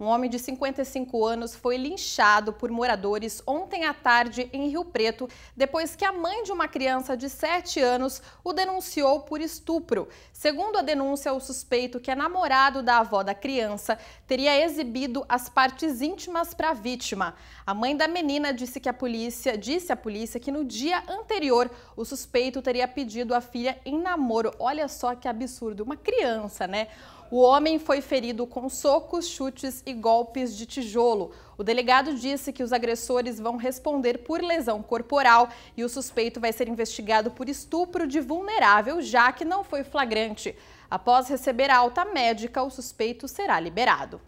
Um homem de 55 anos foi linchado por moradores ontem à tarde em Rio Preto, depois que a mãe de uma criança de 7 anos o denunciou por estupro. Segundo a denúncia, o suspeito, que é namorado da avó da criança, teria exibido as partes íntimas para a vítima. A mãe da menina disse que a polícia disse à polícia que no dia anterior o suspeito teria pedido a filha em namoro. Olha só que absurdo, uma criança, né? O homem foi ferido com socos, chutes e golpes de tijolo. O delegado disse que os agressores vão responder por lesão corporal e o suspeito vai ser investigado por estupro de vulnerável, já que não foi flagrante. Após receber a alta médica, o suspeito será liberado.